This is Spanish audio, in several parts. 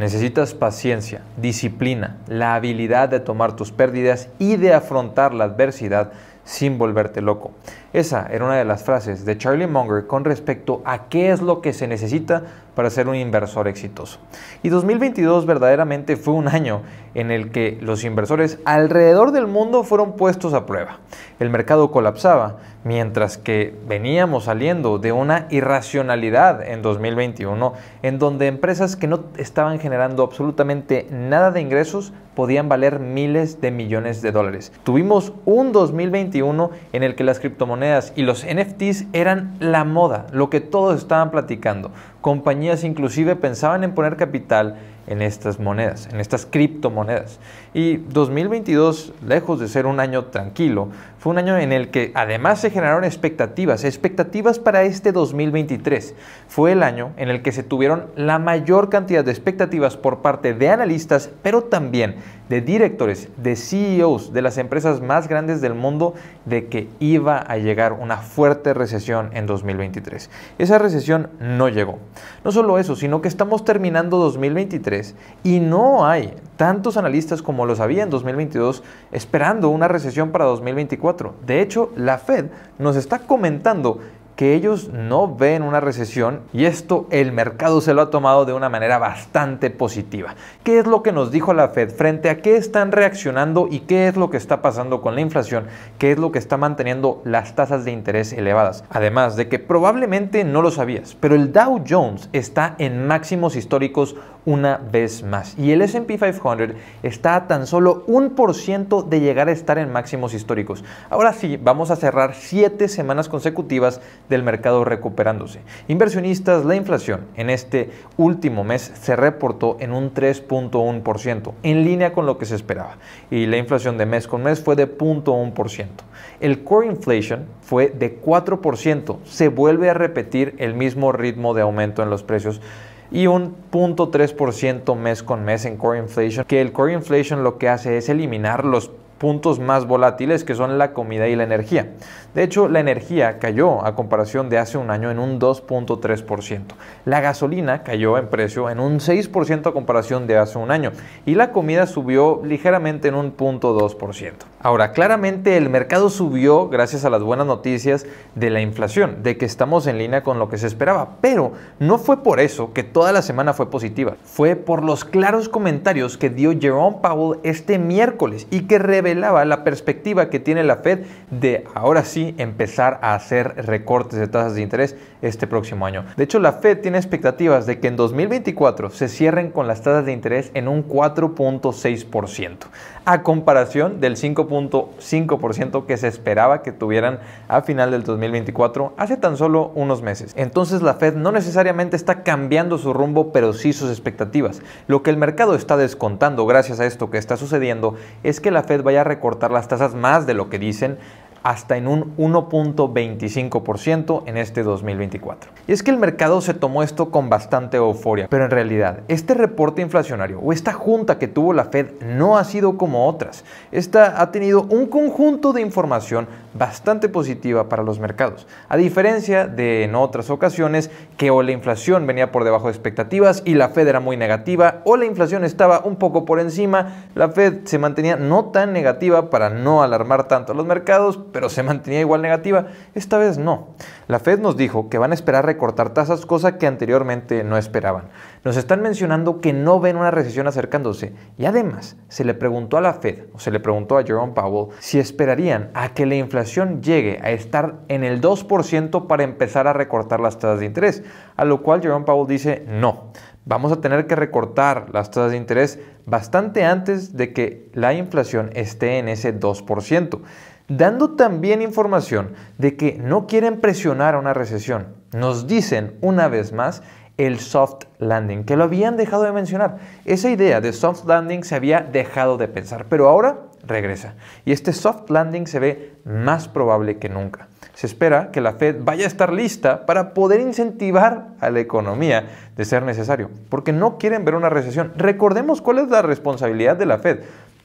Necesitas paciencia, disciplina, la habilidad de tomar tus pérdidas y de afrontar la adversidad sin volverte loco. Esa era una de las frases de Charlie Munger con respecto a qué es lo que se necesita para ser un inversor exitoso. Y 2022 verdaderamente fue un año en el que los inversores alrededor del mundo fueron puestos a prueba. El mercado colapsaba, mientras que veníamos saliendo de una irracionalidad en 2021, en donde empresas que no estaban generando absolutamente nada de ingresos podían valer miles de millones de dólares. Tuvimos un 2021 en el que las criptomonedas y los NFTs eran la moda, lo que todos estaban platicando. Compañías inclusive pensaban en poner capital en estas monedas, en estas criptomonedas. Y 2022, lejos de ser un año tranquilo, fue un año en el que además se generaron expectativas, expectativas para este 2023. Fue el año en el que se tuvieron la mayor cantidad de expectativas por parte de analistas, pero también de directores, de CEOs de las empresas más grandes del mundo, de que iba a llegar una fuerte recesión en 2023. Esa recesión no llegó. No solo eso, sino que estamos terminando 2023 y no hay tantos analistas como lo había en 2022 esperando una recesión para 2024 de hecho, la Fed nos está comentando que ellos no ven una recesión y esto el mercado se lo ha tomado de una manera bastante positiva. ¿Qué es lo que nos dijo la Fed frente a qué están reaccionando y qué es lo que está pasando con la inflación? ¿Qué es lo que está manteniendo las tasas de interés elevadas? Además de que probablemente no lo sabías, pero el Dow Jones está en máximos históricos una vez más. Y el SP 500 está a tan solo un por ciento de llegar a estar en máximos históricos. Ahora sí, vamos a cerrar siete semanas consecutivas del mercado recuperándose. Inversionistas, la inflación en este último mes se reportó en un 3.1%, en línea con lo que se esperaba. Y la inflación de mes con mes fue de 0.1%. El core inflation fue de 4%. Se vuelve a repetir el mismo ritmo de aumento en los precios y un 0.3% mes con mes en core inflation, que el core inflation lo que hace es eliminar los puntos más volátiles que son la comida y la energía. De hecho, la energía cayó a comparación de hace un año en un 2.3%. La gasolina cayó en precio en un 6% a comparación de hace un año y la comida subió ligeramente en un 0.2%. Ahora, claramente el mercado subió gracias a las buenas noticias de la inflación, de que estamos en línea con lo que se esperaba, pero no fue por eso que toda la semana fue positiva, fue por los claros comentarios que dio Jerome Powell este miércoles y que reveló revelaba la perspectiva que tiene la Fed de ahora sí empezar a hacer recortes de tasas de interés este próximo año. De hecho, la Fed tiene expectativas de que en 2024 se cierren con las tasas de interés en un 4.6% a comparación del 5.5% que se esperaba que tuvieran a final del 2024 hace tan solo unos meses. Entonces la Fed no necesariamente está cambiando su rumbo, pero sí sus expectativas. Lo que el mercado está descontando gracias a esto que está sucediendo es que la Fed vaya a recortar las tasas más de lo que dicen hasta en un 1.25% en este 2024. Y es que el mercado se tomó esto con bastante euforia, pero en realidad este reporte inflacionario o esta junta que tuvo la Fed no ha sido como otras. Esta ha tenido un conjunto de información bastante positiva para los mercados, a diferencia de en otras ocasiones que o la inflación venía por debajo de expectativas y la Fed era muy negativa, o la inflación estaba un poco por encima, la Fed se mantenía no tan negativa para no alarmar tanto a los mercados, pero se mantenía igual negativa, esta vez no. La Fed nos dijo que van a esperar recortar tasas, cosa que anteriormente no esperaban. Nos están mencionando que no ven una recesión acercándose y además se le preguntó a la Fed o se le preguntó a Jerome Powell si esperarían a que la inflación llegue a estar en el 2% para empezar a recortar las tasas de interés, a lo cual Jerome Powell dice no. Vamos a tener que recortar las tasas de interés bastante antes de que la inflación esté en ese 2% dando también información de que no quieren presionar a una recesión. Nos dicen una vez más el soft landing, que lo habían dejado de mencionar. Esa idea de soft landing se había dejado de pensar, pero ahora regresa. Y este soft landing se ve más probable que nunca. Se espera que la Fed vaya a estar lista para poder incentivar a la economía de ser necesario, porque no quieren ver una recesión. Recordemos cuál es la responsabilidad de la Fed,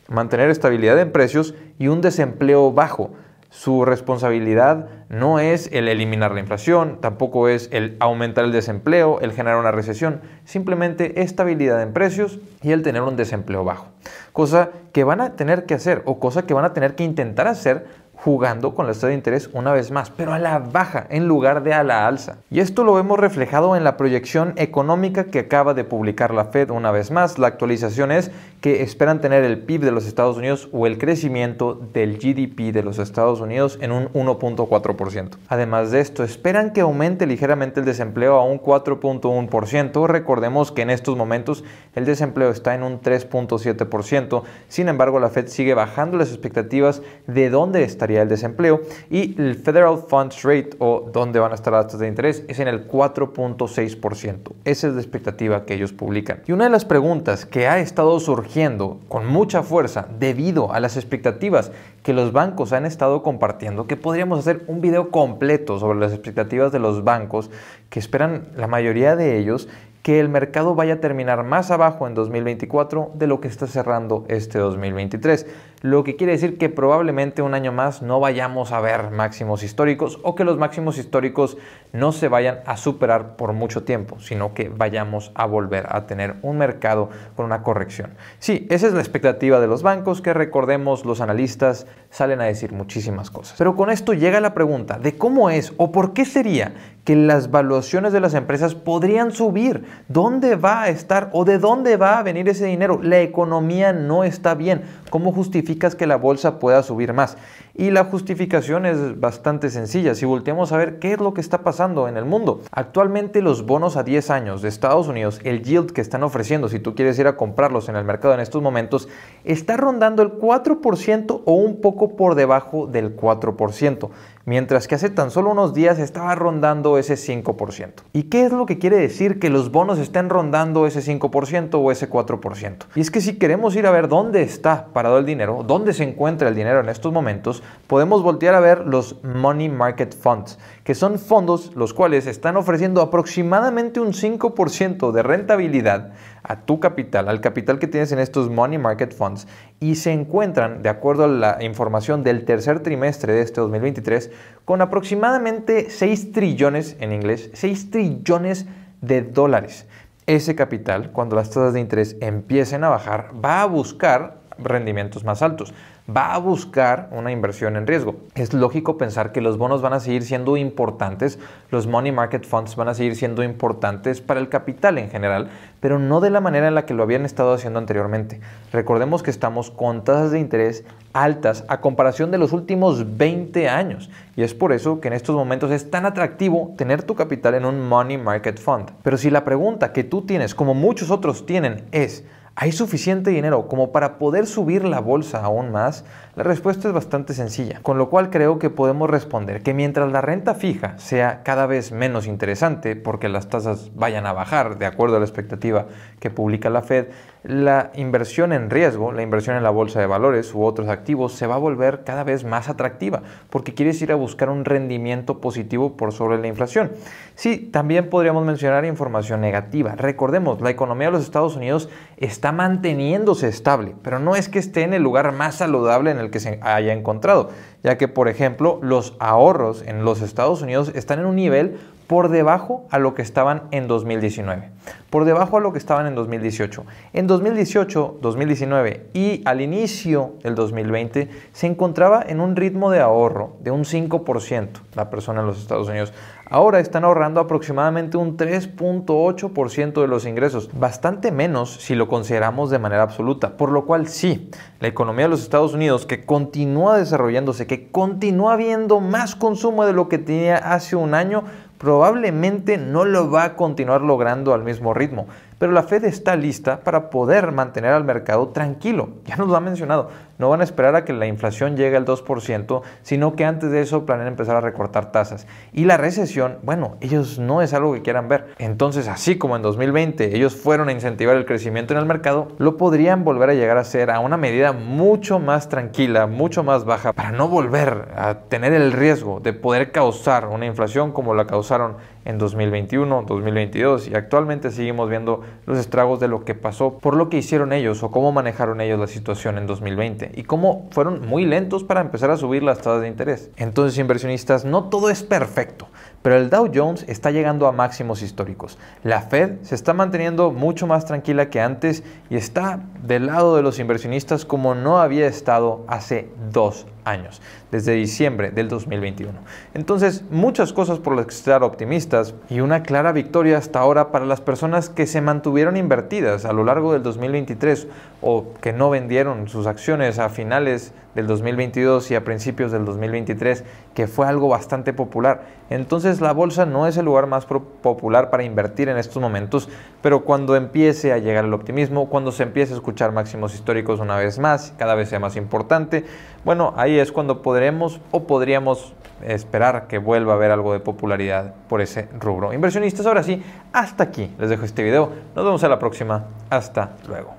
mantener estabilidad en precios y un desempleo bajo. Su responsabilidad no es el eliminar la inflación, tampoco es el aumentar el desempleo, el generar una recesión, simplemente estabilidad en precios y el tener un desempleo bajo. Cosa que van a tener que hacer o cosa que van a tener que intentar hacer jugando con la tasa de interés una vez más, pero a la baja en lugar de a la alza. Y esto lo hemos reflejado en la proyección económica que acaba de publicar la Fed una vez más. La actualización es que esperan tener el PIB de los Estados Unidos o el crecimiento del GDP de los Estados Unidos en un 1.4%. Además de esto, esperan que aumente ligeramente el desempleo a un 4.1%. Recordemos que en estos momentos el desempleo está en un 3.7%. Sin embargo, la Fed sigue bajando las expectativas de dónde está del desempleo. Y el Federal Funds Rate, o dónde van a estar las tasas de interés, es en el 4.6%. Esa es la expectativa que ellos publican. Y una de las preguntas que ha estado surgiendo con mucha fuerza debido a las expectativas que los bancos han estado compartiendo, que podríamos hacer un video completo sobre las expectativas de los bancos que esperan la mayoría de ellos que el mercado vaya a terminar más abajo en 2024 de lo que está cerrando este 2023 lo que quiere decir que probablemente un año más no vayamos a ver máximos históricos o que los máximos históricos no se vayan a superar por mucho tiempo, sino que vayamos a volver a tener un mercado con una corrección. Sí, esa es la expectativa de los bancos, que recordemos los analistas salen a decir muchísimas cosas. Pero con esto llega la pregunta de cómo es o por qué sería que las valuaciones de las empresas podrían subir. ¿Dónde va a estar o de dónde va a venir ese dinero? La economía no está bien. ¿Cómo justifica que la bolsa pueda subir más. Y la justificación es bastante sencilla. Si volteamos a ver qué es lo que está pasando en el mundo. Actualmente los bonos a 10 años de Estados Unidos, el yield que están ofreciendo, si tú quieres ir a comprarlos en el mercado en estos momentos, está rondando el 4% o un poco por debajo del 4%, mientras que hace tan solo unos días estaba rondando ese 5%. ¿Y qué es lo que quiere decir que los bonos estén rondando ese 5% o ese 4%? Y es que si queremos ir a ver dónde está parado el dinero, dónde se encuentra el dinero en estos momentos, podemos voltear a ver los Money Market Funds, que son fondos los cuales están ofreciendo aproximadamente un 5% de rentabilidad a tu capital, al capital que tienes en estos Money Market Funds, y se encuentran, de acuerdo a la información del tercer trimestre de este 2023, con aproximadamente 6 trillones, en inglés, 6 trillones de dólares. Ese capital, cuando las tasas de interés empiecen a bajar, va a buscar rendimientos más altos. Va a buscar una inversión en riesgo. Es lógico pensar que los bonos van a seguir siendo importantes, los money market funds van a seguir siendo importantes para el capital en general, pero no de la manera en la que lo habían estado haciendo anteriormente. Recordemos que estamos con tasas de interés altas a comparación de los últimos 20 años y es por eso que en estos momentos es tan atractivo tener tu capital en un money market fund. Pero si la pregunta que tú tienes, como muchos otros tienen, es ¿Hay suficiente dinero como para poder subir la bolsa aún más? La respuesta es bastante sencilla, con lo cual creo que podemos responder que mientras la renta fija sea cada vez menos interesante porque las tasas vayan a bajar de acuerdo a la expectativa que publica la Fed, la inversión en riesgo, la inversión en la bolsa de valores u otros activos se va a volver cada vez más atractiva porque quieres ir a buscar un rendimiento positivo por sobre la inflación. Sí, también podríamos mencionar información negativa. Recordemos, la economía de los Estados Unidos está está manteniéndose estable, pero no es que esté en el lugar más saludable en el que se haya encontrado, ya que por ejemplo los ahorros en los Estados Unidos están en un nivel por debajo a lo que estaban en 2019, por debajo a lo que estaban en 2018. En 2018, 2019 y al inicio del 2020 se encontraba en un ritmo de ahorro de un 5% la persona en los Estados Unidos. Ahora están ahorrando aproximadamente un 3.8% de los ingresos, bastante menos si lo consideramos de manera absoluta, por lo cual sí, la economía de los Estados Unidos que continúa desarrollándose, que continúa habiendo más consumo de lo que tenía hace un año, probablemente no lo va a continuar logrando al mismo ritmo. Pero la Fed está lista para poder mantener al mercado tranquilo. Ya nos lo ha mencionado. No van a esperar a que la inflación llegue al 2%, sino que antes de eso planean empezar a recortar tasas. Y la recesión, bueno, ellos no es algo que quieran ver. Entonces, así como en 2020 ellos fueron a incentivar el crecimiento en el mercado, lo podrían volver a llegar a hacer a una medida mucho más tranquila, mucho más baja, para no volver a tener el riesgo de poder causar una inflación como la causaron en 2021, 2022 y actualmente seguimos viendo los estragos de lo que pasó por lo que hicieron ellos o cómo manejaron ellos la situación en 2020 y cómo fueron muy lentos para empezar a subir las tasas de interés. Entonces, inversionistas, no todo es perfecto, pero el Dow Jones está llegando a máximos históricos. La Fed se está manteniendo mucho más tranquila que antes y está del lado de los inversionistas como no había estado hace dos años, desde diciembre del 2021. Entonces, muchas cosas por las que estar optimistas y una clara victoria hasta ahora para las personas que se mantuvieron invertidas a lo largo del 2023 o que no vendieron sus acciones a finales del 2022 y a principios del 2023, que fue algo bastante popular. Entonces la bolsa no es el lugar más popular para invertir en estos momentos, pero cuando empiece a llegar el optimismo, cuando se empiece a escuchar máximos históricos una vez más, cada vez sea más importante, bueno, ahí es cuando podremos o podríamos esperar que vuelva a haber algo de popularidad por ese rubro. Inversionistas, ahora sí, hasta aquí les dejo este video. Nos vemos a la próxima. Hasta luego.